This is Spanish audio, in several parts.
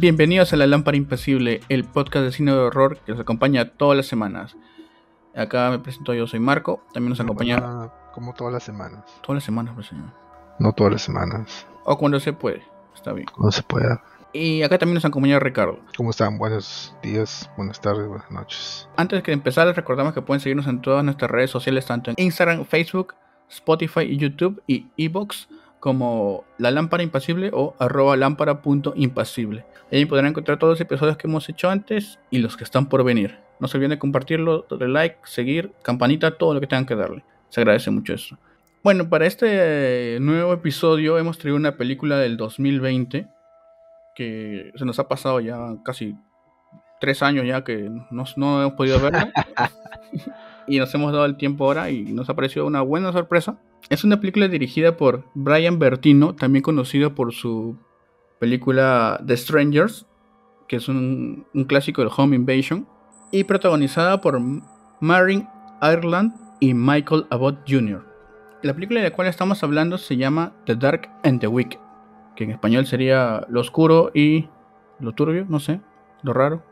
Bienvenidos a La Lámpara Impasible, el podcast de cine de horror que nos acompaña todas las semanas. Acá me presento yo, soy Marco. También nos acompaña. Como todas las semanas. Todas las semanas, pues, señor. No todas las semanas. O cuando se puede. Está bien. Cuando se pueda. Y acá también nos acompaña Ricardo. ¿Cómo están? Buenos días, buenas tardes, buenas noches. Antes que empezar, les recordamos que pueden seguirnos en todas nuestras redes sociales, tanto en Instagram, Facebook, Spotify, YouTube y Evox, como La Lámpara Impasible o arroba lámpara.impasible. Ahí podrán encontrar todos los episodios que hemos hecho antes y los que están por venir. No se olviden de compartirlo, darle like, seguir, campanita, todo lo que tengan que darle. Se agradece mucho eso. Bueno, para este eh, nuevo episodio hemos traído una película del 2020 que se nos ha pasado ya casi tres años ya que no, no hemos podido verla y nos hemos dado el tiempo ahora y nos ha parecido una buena sorpresa. Es una película dirigida por Brian Bertino, también conocido por su película The Strangers, que es un, un clásico del Home Invasion, y protagonizada por Marin Ireland y Michael Abbott Jr. La película de la cual estamos hablando se llama The Dark and the Wicked, que en español sería lo oscuro y lo turbio, no sé, lo raro.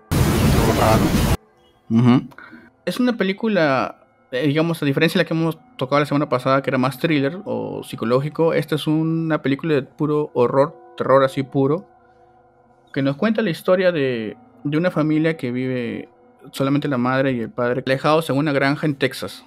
Es una película, eh, digamos, a diferencia de la que hemos tocado la semana pasada, que era más thriller o psicológico, esta es una película de puro horror, terror así puro, que nos cuenta la historia de una familia que vive solamente la madre y el padre, alejados en una granja en Texas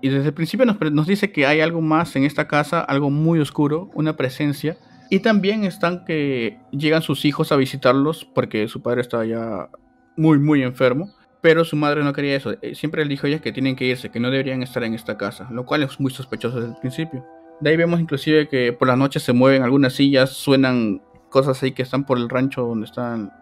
y desde el principio nos, dice que hay algo más en esta casa, algo muy oscuro, una presencia. Y también están que llegan sus hijos a visitarlos porque su padre está ya muy, muy enfermo. Pero su madre no quería eso. Eh, siempre le dijo a ella que tienen que irse, que no deberían estar en esta casa, lo cual es muy sospechoso desde el principio. De ahí vemos inclusive que por las noches se mueven algunas sillas, suenan cosas ahí que están por el rancho donde están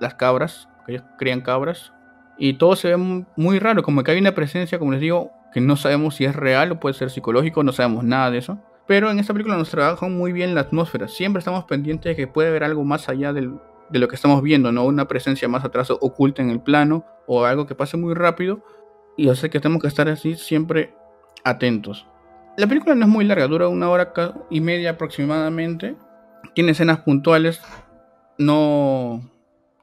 las cabras, que ellos crían cabras. Y todo se ve muy raro, como que hay una presencia, como les digo, que no sabemos si es real o puede ser psicológico, no sabemos nada de eso. Pero en esta película nos trabaja muy bien la atmósfera. Siempre estamos pendientes de que puede haber algo más allá de lo que estamos viendo, ¿no? Una presencia más atrás oculta en el plano o algo que pase muy rápido. Y hace que tenemos que estar así siempre atentos. La película no es muy larga, dura una hora y media aproximadamente. Tiene escenas puntuales. No,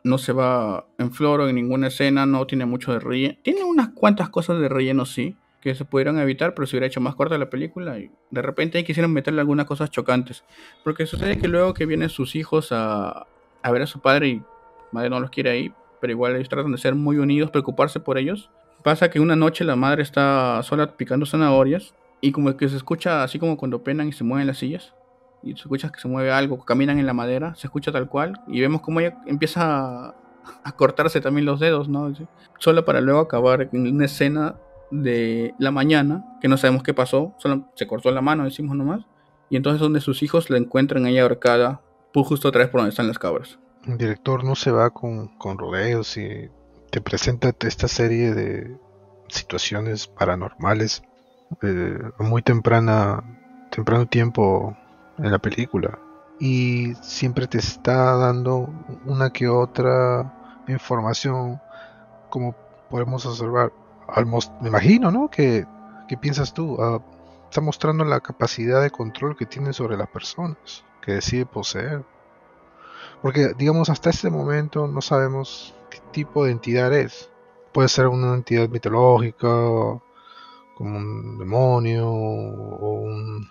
no se va en floro en ninguna escena, no tiene mucho de relleno. Tiene unas cuantas cosas de relleno, sí se pudieran evitar, pero se hubiera hecho más corta la película y de repente quisieron meterle algunas cosas chocantes. Porque sucede que luego que vienen sus hijos a, a ver a su padre y madre no los quiere ahí, pero igual ellos tratan de ser muy unidos, preocuparse por ellos. Pasa que una noche la madre está sola picando zanahorias y como que se escucha así como cuando penan y se mueven las sillas. Y se escucha que se mueve algo, caminan en la madera, se escucha tal cual y vemos como ella empieza a, a cortarse también los dedos, ¿no? Solo para luego acabar en una escena de la mañana, que no sabemos qué pasó, solo se cortó la mano, decimos nomás, y entonces donde sus hijos la encuentran ahí ahorcada, pues, justo vez por donde están las cabras. El director no se va con, con rodeos y te presenta esta serie de situaciones paranormales eh, muy temprana, temprano tiempo en la película. Y siempre te está dando una que otra información, como podemos observar me imagino, ¿no? ¿Qué, piensas tú? Ah, está mostrando la capacidad de control que tiene sobre las personas, que decide poseer. Porque, digamos, hasta este momento no sabemos qué tipo de entidad es. Puede ser una entidad mitológica, como un demonio, o un,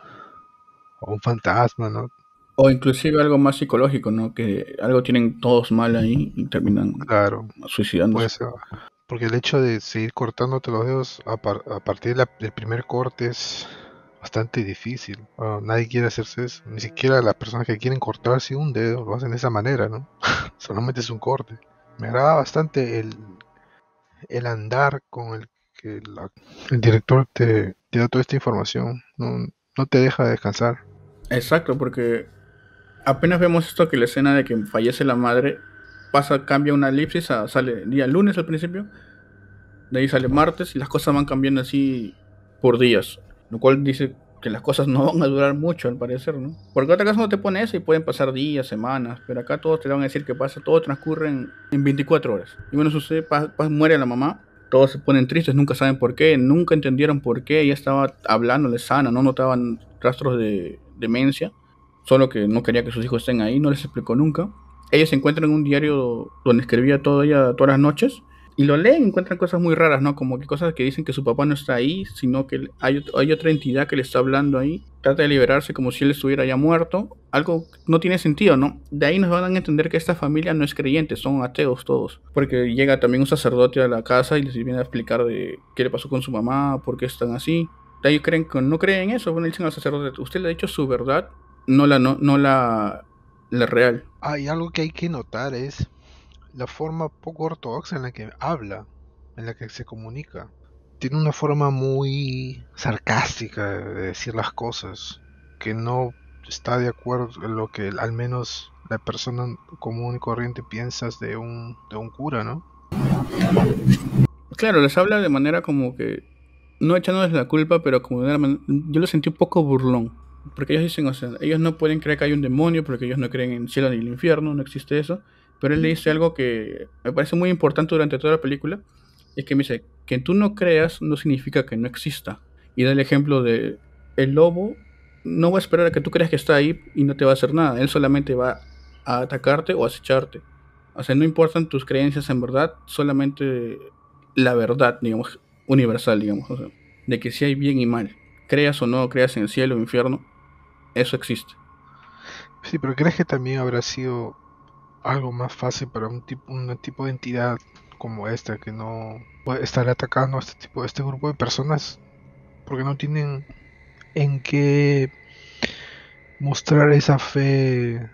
fantasma, ¿no? O inclusive algo más psicológico, ¿no? Que algo tienen todos mal ahí y terminan claro, suicidándose. Porque el hecho de seguir cortándote los dedos a, partir del primer corte es bastante difícil. nadie quiere hacerse eso. Ni siquiera las personas que quieren cortarse un dedo lo hacen de esa manera, ¿no? Solamente es un corte. Me agrada bastante el, andar con el que el director te, da toda esta información. No, no te deja descansar. Exacto, porque apenas vemos esto que la escena de que fallece la madre cambia una elipsis, ah, sale día lunes al principio, de ahí sale martes y las cosas van cambiando así por días, lo cual dice que las cosas no van a durar mucho al parecer, ¿no? Porque otra casa no te pone eso y pueden pasar días, semanas, pero acá todos te van a decir que pasa, todo transcurre en, 24 horas. Y bueno, sucede, muere la mamá, todos se ponen tristes, nunca saben por qué, nunca entendieron por qué, ella estaba hablando, hablándole sana, no notaban rastros de demencia, solo que no quería que sus hijos estén ahí, no les explicó nunca ellos se encuentran en un diario donde escribía todo ella todas las noches y lo leen y encuentran cosas muy raras, ¿no? Como que cosas que dicen que su papá no está ahí, sino que hay, otra entidad que le está hablando ahí. Trata de liberarse como si él estuviera ya muerto. Algo no tiene sentido, ¿no? De ahí nos van a entender que esta familia no es creyente, son ateos todos. Porque llega también un sacerdote a la casa y les viene a explicar qué le pasó con su mamá, por qué están así. De creen que no creen eso. Bueno, dicen al sacerdote, usted le ha dicho su verdad, no la, no, no la la real. Hay algo que hay que notar es la forma poco ortodoxa en la que habla, en la que se comunica. Tiene una forma muy sarcástica de decir las cosas, que no está de acuerdo con lo que al menos la persona común y corriente piensas de un, de un cura, ¿no? Claro, les habla de manera como que, no echándoles la culpa, pero como de yo lo sentí un poco burlón porque ellos dicen, o sea, ellos no pueden creer que hay un demonio porque ellos no creen en cielo ni el infierno, no existe eso. Pero él le dice algo que me parece muy importante durante toda la película, es que me dice, que tú no creas no significa que no exista. Y da el ejemplo de, el lobo no va a esperar a que tú creas que está ahí y no te va a hacer nada, él solamente va a atacarte o a acecharte. O sea, no importan tus creencias en verdad, solamente la verdad, digamos, universal, digamos, de que si hay bien y mal, creas o no, creas en cielo o infierno, eso existe. Sí, pero ¿crees que también habrá sido algo más fácil para un tipo, un tipo de entidad como esta que no puede estar atacando a este tipo, a este grupo de personas? Porque no tienen en qué mostrar esa fe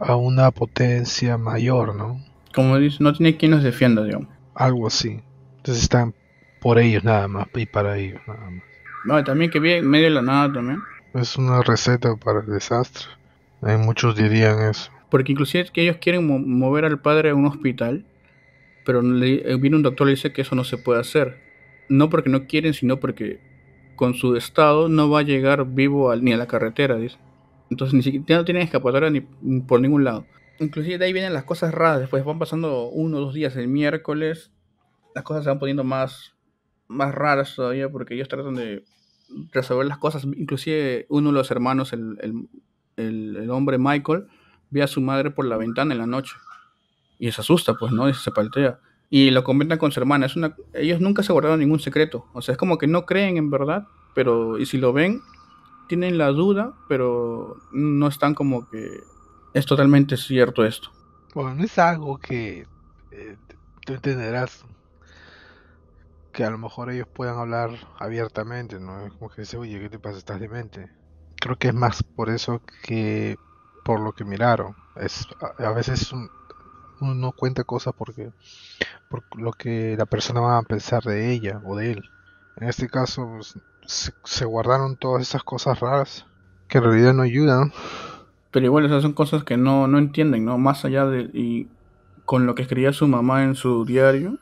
a una potencia mayor, ¿no? Como dice, no tiene quien los defienda, digamos. Algo así. Entonces están por ellos nada más y para ellos nada más. No, también que bien medio de la nada también es una receta para el desastre. Hay muchos dirían eso. Porque inclusive que ellos quieren mover al padre a un hospital, pero le, eh, viene un doctor y le dice que eso no se puede hacer. No porque no quieren, sino porque con su estado no va a llegar vivo ni a la carretera, dice. Entonces ni siquiera no tienen escapatoria ni, por ningún lado. Inclusive de ahí vienen las cosas raras. Después van pasando uno o dos días el miércoles. Las cosas se van poniendo más, más raras todavía porque ellos tratan de resolver las cosas. Inclusive uno de los hermanos, el, hombre Michael, ve a su madre por la ventana en la noche. Y se asusta, pues, ¿no? Y se paltea. Y lo comentan con su hermana. una, ellos nunca se guardaron ningún secreto. O sea, es como que no creen en verdad, pero y si lo ven, tienen la duda, pero no están como que es totalmente cierto esto. Bueno, es algo que eh, tú entenderás que a lo mejor ellos puedan hablar abiertamente, ¿no? Es como que dice, oye, ¿qué te pasa? Estás demente. Creo que es más por eso que por lo que miraron. Es, a, veces uno no cuenta cosas porque por lo que la persona va a pensar de ella o de él. En este caso pues, se, se, guardaron todas esas cosas raras que en realidad no ayudan. Pero igual esas son cosas que no, no entienden, ¿no? Más allá de... Y con lo que escribía su mamá en su diario,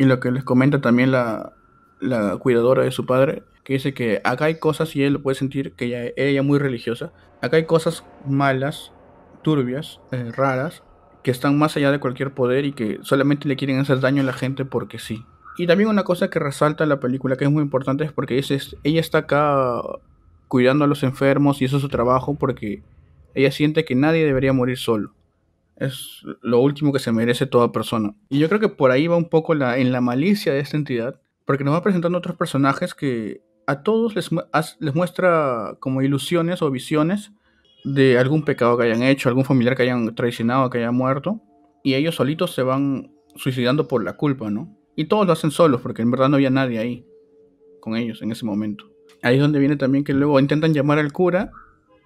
y lo que les comenta también la, la cuidadora de su padre, que dice que acá hay cosas, y él lo puede sentir, que ella, es muy religiosa, acá hay cosas malas, turbias, eh, raras, que están más allá de cualquier poder y que solamente le quieren hacer daño a la gente porque sí. Y también una cosa que resalta la película que es muy importante es porque dice, ella está acá cuidando a los enfermos y eso es su trabajo porque ella siente que nadie debería morir solo. Es lo último que se merece toda persona. Y yo creo que por ahí va un poco la, en la malicia de esta entidad, porque nos va presentando otros personajes que a todos les, les muestra como ilusiones o visiones de algún pecado que hayan hecho, algún familiar que hayan traicionado, que haya muerto, y ellos solitos se van suicidando por la culpa, ¿no? Y todos lo hacen solos, porque en verdad no había nadie ahí con ellos en ese momento. Ahí es donde viene también que luego intentan llamar al cura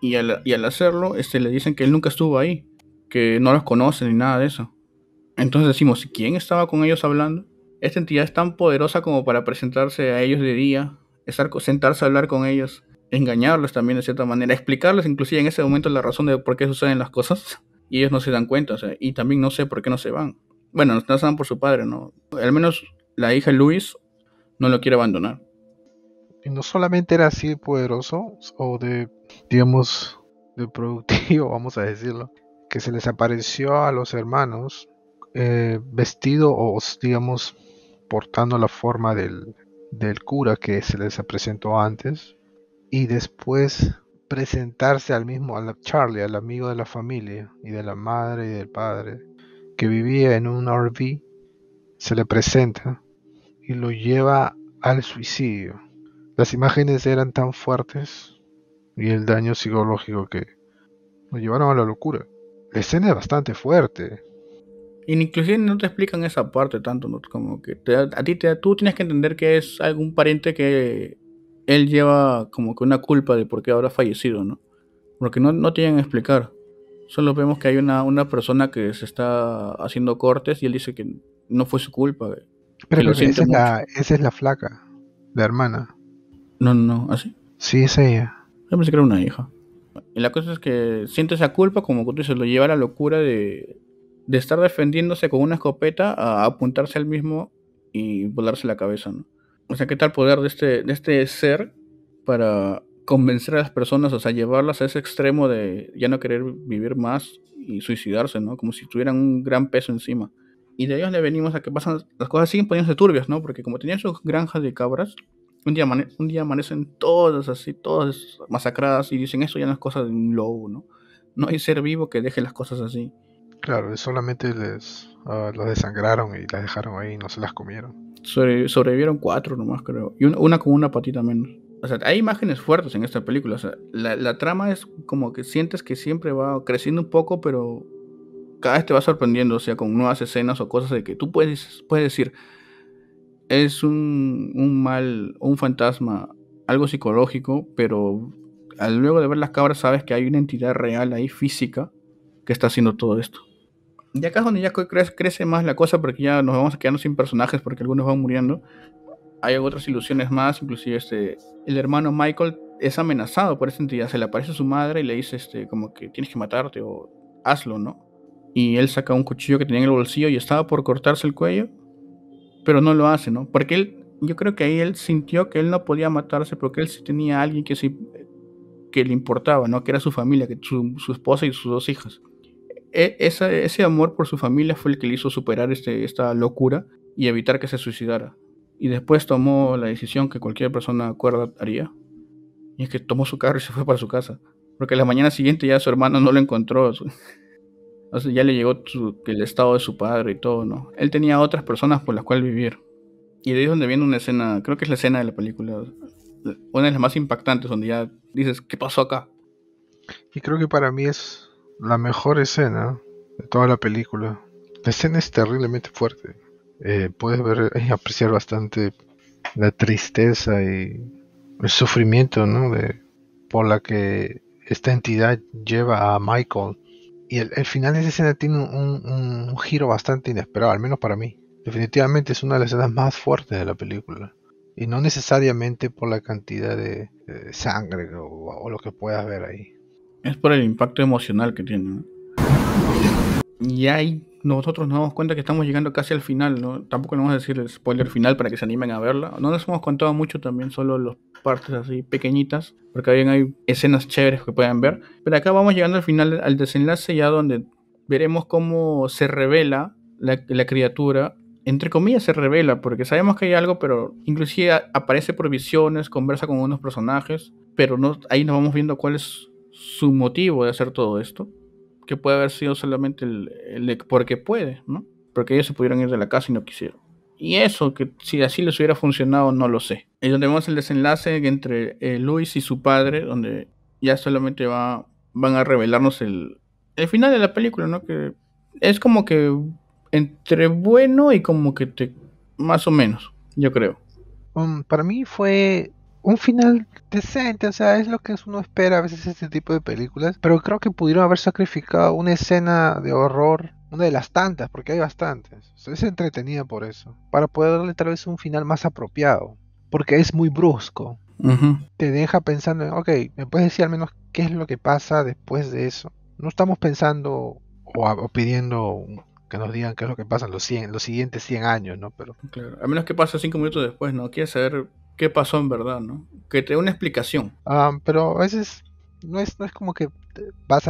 y al, y al hacerlo este, le dicen que él nunca estuvo ahí, que no los conocen ni nada de eso. Entonces decimos, ¿quién estaba con ellos hablando? Esta entidad es tan poderosa como para presentarse a ellos de día, estar, sentarse a hablar con ellos, engañarlos también de cierta manera, explicarles inclusive en ese momento la razón de por qué suceden las cosas y ellos no se dan cuenta, y también no sé por qué no se van. Bueno, no se van por su padre, ¿no? Al menos la hija Luis no lo quiere abandonar. Y no solamente era así poderoso o de, digamos, de productivo, vamos a decirlo, que se les apareció a los hermanos eh, vestido o digamos portando la forma del, cura que se les presentó antes y después presentarse al mismo al Charlie, al amigo de la familia y de la madre y del padre que vivía en un RV, se le presenta y lo lleva al suicidio. Las imágenes eran tan fuertes y el daño psicológico que lo llevaron a la locura escena bastante fuerte. Inclusive no te explican esa parte tanto, como que a ti te, tú tienes que entender que es algún pariente que él lleva como que una culpa de por qué habrá fallecido, ¿no? Porque no, no te que explicar. Solo vemos que hay una, una persona que se está haciendo cortes y él dice que no fue su culpa. Pero, esa, es la, flaca, la hermana. No, no, ¿así? ¿ah, sí, es ella. Yo pensé que era una hija. Y la cosa es que siente esa culpa, como tú dices, lo lleva a la locura de, estar defendiéndose con una escopeta a apuntarse al mismo y volarse la cabeza, ¿no? O sea, ¿qué tal poder de este, de este ser para convencer a las personas, o sea, llevarlas a ese extremo de ya no querer vivir más y suicidarse, ¿no? Como si tuvieran un gran peso encima. Y de ellos le venimos a que pasan, las cosas siguen poniéndose turbias, ¿no? Porque como tenían sus granjas de cabras, un día, un día amanecen todas así, todas masacradas y dicen, eso ya no es cosa de un lobo, ¿no? No hay ser vivo que deje las cosas así. Claro, solamente les uh, las desangraron y las dejaron ahí, no se las comieron. sobrevivieron cuatro nomás, creo. Y una, con una patita menos. O sea, hay imágenes fuertes en esta película. O sea, la, trama es como que sientes que siempre va creciendo un poco, pero cada vez te va sorprendiendo, o sea, con nuevas escenas o cosas de que tú puedes, puedes decir, es un, mal, un fantasma, algo psicológico, pero al luego de ver las cabras sabes que hay una entidad real ahí, física, que está haciendo todo esto. Y acá es donde ya crece, crece más la cosa porque ya nos vamos a quedarnos sin personajes porque algunos van muriendo. Hay otras ilusiones más, inclusive este, el hermano Michael es amenazado por esta entidad, se le aparece a su madre y le dice este, como que tienes que matarte o hazlo, ¿no? Y él saca un cuchillo que tenía en el bolsillo y estaba por cortarse el cuello pero no lo hace, ¿no? Porque él, yo creo que ahí él sintió que él no podía matarse porque él sí tenía a alguien que sí que le importaba, ¿no? Que era su familia, que su, esposa y sus dos hijas. E, esa, ese amor por su familia fue el que le hizo superar este, esta locura y evitar que se suicidara. Y después tomó la decisión que cualquier persona acuerda haría. Y es que tomó su carro y se fue para su casa. Porque la mañana siguiente ya su hermano no lo encontró ya le llegó el estado de su padre y todo, ¿no? Él tenía otras personas por las cuales vivir. Y de ahí es donde viene una escena, creo que es la escena de la película, una de las más impactantes, donde ya dices, ¿qué pasó acá? Y creo que para mí es la mejor escena de toda la película. La escena es terriblemente fuerte. Eh, puedes ver y apreciar bastante la tristeza y el sufrimiento, ¿no? por la que esta entidad lleva a Michael y el, final de esa escena tiene un, giro bastante inesperado, al menos para mí. Definitivamente es una de las escenas más fuertes de la película. Y no necesariamente por la cantidad de, sangre o, o, lo que puedas ver ahí. Es por el impacto emocional que tiene. Y ahí nosotros nos damos cuenta que estamos llegando casi al final, ¿no? Tampoco le vamos a decir el spoiler final para que se animen a verla. No les hemos contado mucho también, solo las partes así pequeñitas, porque bien hay escenas chéveres que pueden ver. Pero acá vamos llegando al final, al desenlace ya donde veremos cómo se revela la, criatura entre comillas, se revela, porque sabemos que hay algo, pero inclusive aparece por visiones, conversa con unos personajes, pero no, ahí nos vamos viendo cuál es su motivo de hacer todo esto que puede haber sido solamente el, porque puede, ¿no? Porque ellos se pudieron ir de la casa y no quisieron. Y eso, que si así les hubiera funcionado, no lo sé. Y donde vemos el desenlace entre eh, Luis y su padre, donde ya solamente va, van a revelarnos el, el final de la película, ¿no? Que es como que entre bueno y como que te... más o menos, yo creo. Um, para mí fue un final decente, o sea, es lo que uno espera a veces este tipo de películas, pero creo que pudieron haber sacrificado una escena de horror, una de las tantas, porque hay bastantes, se es entretenida por eso, para poder darle tal vez un final más apropiado, porque es muy brusco. Te deja pensando en, ok, ¿me puedes decir al menos qué es lo que pasa después de eso? No estamos pensando o, pidiendo que nos digan qué es lo que pasa en los, 100, los siguientes 100 años, ¿no? Pero... Claro. A menos que pasa 5 minutos después, ¿no? Quieres saber qué pasó en verdad, ¿no? Que te dé una explicación. Um, pero a veces no es, como que vas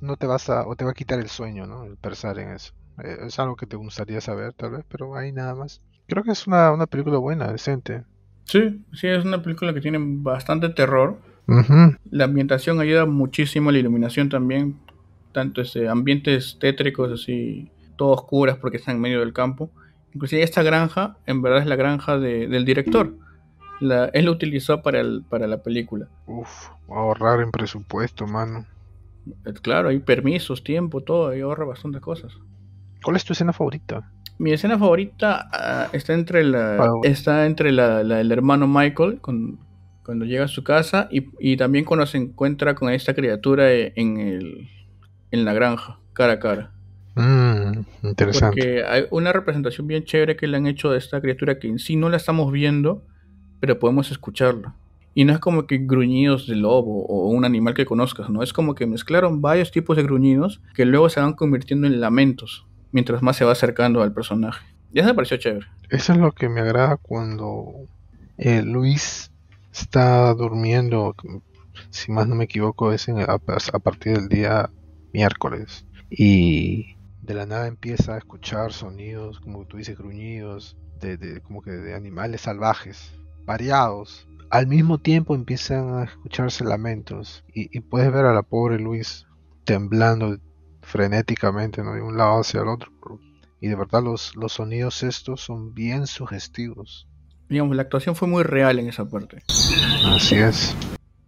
no te vas a, o te va a quitar el sueño, ¿no? El pensar en eso. Eh, es algo que te gustaría saber, tal vez, pero ahí nada más. Creo que es una, película buena, decente. Sí, sí, es una película que tiene bastante terror. La ambientación ayuda muchísimo, la iluminación también, tanto ese, ambientes tétricos así, todo oscuras porque están en medio del campo. Inclusive esta granja, en verdad es la granja del director él lo utilizó para, el, para la película. Uf, ahorrar en presupuesto, mano. Eh, claro, hay permisos, tiempo, todo, y ahorra bastantes cosas. ¿Cuál es tu escena favorita? Mi escena favorita ah, está entre la ah, está entre la, del hermano Michael con, cuando llega a su casa y, también cuando se encuentra con esta criatura e, en, la granja, cara a cara. Mm, interesante. Porque hay una representación bien chévere que le han hecho de esta criatura que en sí no la estamos viendo, pero podemos escucharlo. Y no es como que gruñidos de lobo o un animal que conozcas, no, es como que mezclaron varios tipos de gruñidos que luego se van convirtiendo en lamentos mientras más se va acercando al personaje. Ya me pareció chévere. Eso es lo que me agrada cuando eh, Luis está durmiendo, si más no me equivoco, es a, partir del día miércoles. Y de la nada empieza a escuchar sonidos, como tú dices, gruñidos, como que de animales salvajes variados. Al mismo tiempo empiezan a escucharse lamentos y, puedes ver a la pobre Luis temblando frenéticamente de un lado hacia el otro. Y de verdad los, los sonidos estos son bien sugestivos. Digamos, la actuación fue muy real en esa parte. Así es.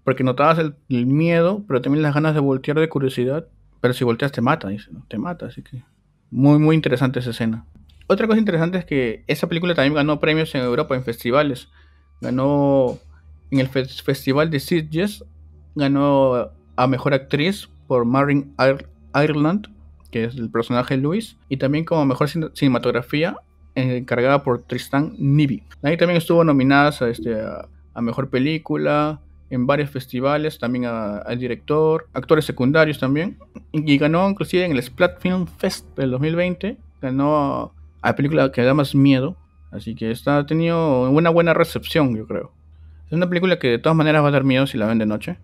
Porque notabas el, miedo, pero también las ganas de voltear de curiosidad. Pero si volteas te mata, Te mata, así que... Muy, muy interesante esa escena. Otra cosa interesante es que esa película también ganó premios en Europa en festivales ganó en el Festival de Sitges, ganó a Mejor Actriz por Marin Ireland, que es el personaje Luis, y también como Mejor Cinematografía, eh, encargada por Tristan Nibi. Ahí también estuvo nominada este, a, Mejor Película, en varios festivales, también al director, actores secundarios también, y, ganó inclusive en el Splat Film Fest del 2020, ganó a la película que da más miedo, Así que esta ha tenido una buena recepción, yo creo. Es una película que de todas maneras va a dar miedo si la ven de noche.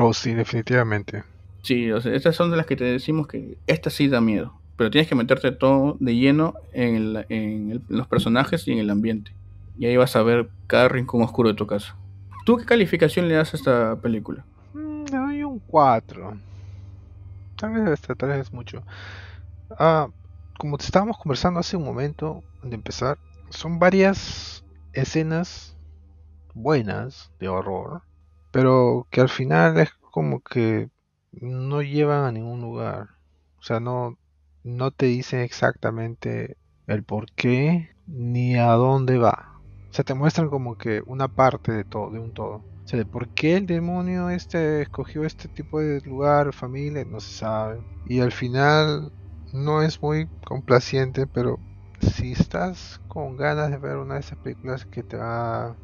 Oh, sí, definitivamente. Sí, estas son de las que te decimos que esta sí da miedo. Pero tienes que meterte todo de lleno en, los personajes y en el ambiente. Y ahí vas a ver cada rincón oscuro de tu casa. ¿Tú qué calificación le das a esta película? Mm, doy un 4. Tal vez esta, tal es mucho. Ah, como te estábamos conversando hace un momento de empezar, son varias escenas buenas de horror, pero que al final es como que no llevan a ningún lugar. O sea, no, no te dicen exactamente el por qué ni a dónde va. O sea, te muestran como que una parte de todo, de un todo. O sea, de por qué el demonio este escogió este tipo de lugar, familia, no se sabe. Y al final no es muy complaciente, pero si estás con ganas de ver una de esas películas que te va,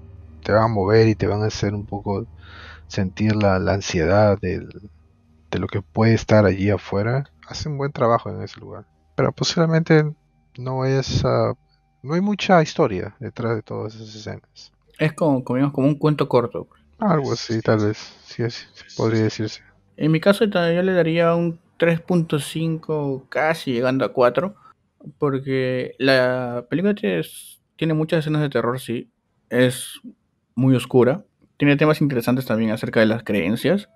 te va a mover y te van a hacer un poco sentir la, ansiedad de lo que puede estar allí afuera, hace un buen trabajo en ese lugar. Pero posiblemente no es... no hay mucha historia detrás de todas esas escenas. Es como, como un cuento corto. Algo así, tal vez. Sí, podría decirse. En mi caso, yo le daría un 3.5, casi llegando a 4. Porque la película tiene, muchas escenas de terror, sí. Es muy oscura. Tiene temas interesantes también acerca de las creencias.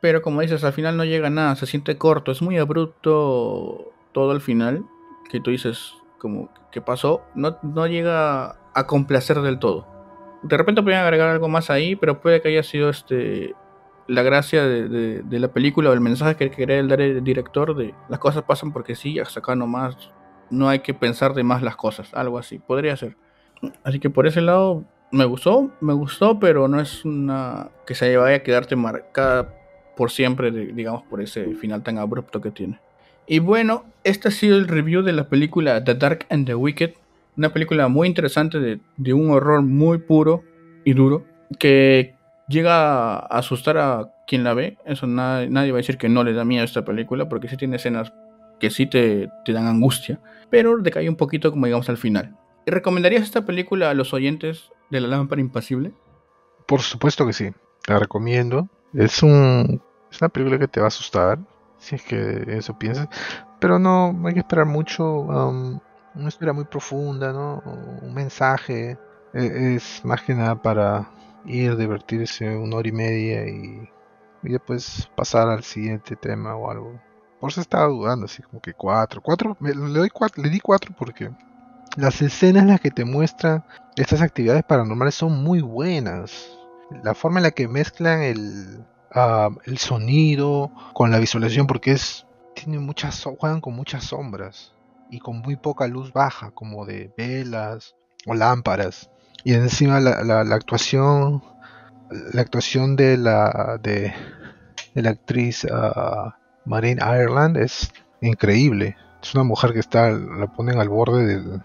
Pero como dices, al final no llega nada, se siente corto, es muy abrupto todo al final, que tú dices, como que pasó, no, no llega a complacer del todo. De repente pueden agregar algo más ahí, pero puede que haya sido este la gracia de, de, de la película o el mensaje que quería dar el director de las cosas pasan porque sí, hasta acá nomás no hay que pensar de más las cosas, algo así, podría ser. Así que por ese lado me gustó, me gustó, pero no es una que se vaya a quedarte marcada por siempre, digamos, por ese final tan abrupto que tiene. Y bueno, este ha sido el review de la película The Dark and the Wicked, una película muy interesante de, un horror muy puro y duro, que llega a asustar a quien la ve, eso nadie, nadie va a decir que no le da miedo a esta película, porque sí tiene escenas que sí te, dan angustia, pero decae un poquito como digamos al final. ¿Recomendarías esta película a los oyentes de La Lámpara Impasible? Por supuesto que sí, la recomiendo. Es, un, es una película que te va a asustar, si es que eso piensas, pero no hay que esperar mucho. Um, una historia muy profunda, ¿no? Un mensaje. E, es, más que nada para ir, divertirse una hora y media y, y después pasar al siguiente tema o algo se estaba dudando, así como que cuatro. Cuatro, le, doy le di cuatro porque las escenas en las que te muestran estas actividades paranormales son muy buenas. La forma en la que mezclan el, el sonido con la visualización, porque es tiene muchas, juegan con muchas sombras y con muy poca luz baja, como de velas o lámparas. Y encima la, la, actuación, la actuación de la, de, la actriz ah, Marine Ireland es increíble. Es una mujer que está, la ponen al borde del,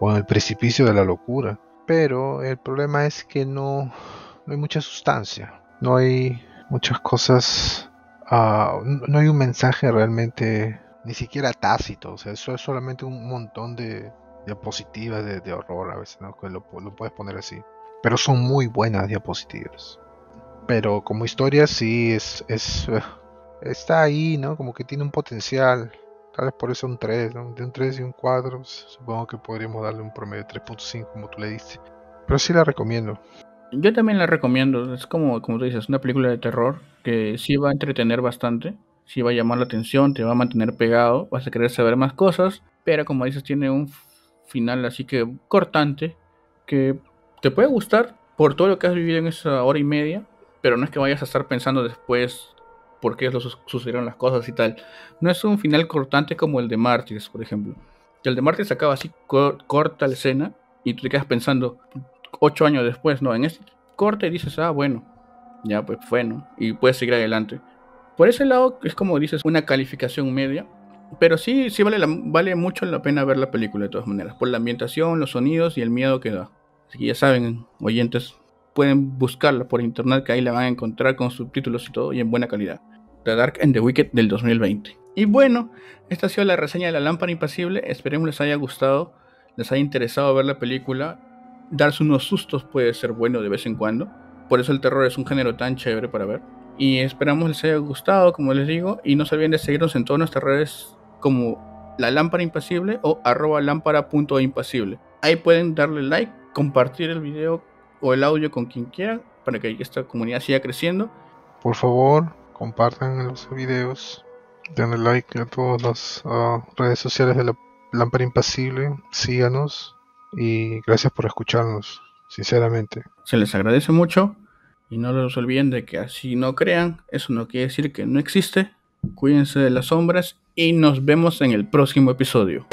o el precipicio de la locura. Pero el problema es que no, hay mucha sustancia, no hay muchas cosas, ah, no hay un mensaje realmente ni siquiera tácito, o sea, eso es solamente un montón de diapositivas de, horror a veces, ¿no? lo, lo puedes poner así. Pero son muy buenas diapositivas. Pero como historia sí es, es está ahí, ¿no? Como que tiene un potencial. Tal vez por eso un 3, ¿no? De un 3 y un 4, supongo que podríamos darle un promedio de 3.5, como tú le dices. Pero sí la recomiendo. Yo también la recomiendo. Es como, como tú dices, una película de terror que sí va a entretener bastante, sí va a llamar la atención, te va a mantener pegado, vas a querer saber más cosas, pero como dices, tiene un final así que cortante que te puede gustar por todo lo que has vivido en esa hora y media, pero no es que vayas a estar pensando después por qué sucedieron las cosas y tal. No es un final cortante como el de Mártires, por ejemplo. El de Mártires acaba así, corta la escena y tú te quedas pensando ocho años después, no, en ese corte dices, ah, bueno, ya pues fue, ¿no? Y puedes seguir adelante. Por ese lado es como dices, una calificación media. Pero sí, sí vale, vale mucho la pena ver la película de todas maneras, por la ambientación, los sonidos y el miedo que da. Así que ya saben, oyentes, pueden buscarla por internet que ahí la van a encontrar con subtítulos y todo y en buena calidad. The Dark and the Wicked del 2020. Y bueno, esta ha sido la reseña de La Lámpara Impasible. Esperemos les haya gustado, les haya interesado ver la película. Darse unos sustos puede ser bueno de vez en cuando. Por eso el terror es un género tan chévere para ver. Y esperamos les haya gustado, como les digo. Y no se olviden de seguirnos en todas nuestras redes como La Lámpara Impasible o arroba lámpara.impasible. Ahí pueden darle like, compartir el video o el audio con quien quieran para que esta comunidad siga creciendo. Por favor, compartan los videos, denle like a todas las ah, redes sociales de la Lámpara Impasible, síganos y gracias por escucharnos, sinceramente. Se les agradece mucho y no les olviden de que así no crean, eso no quiere decir que no existe. Cuídense de las sombras y nos vemos en el próximo episodio.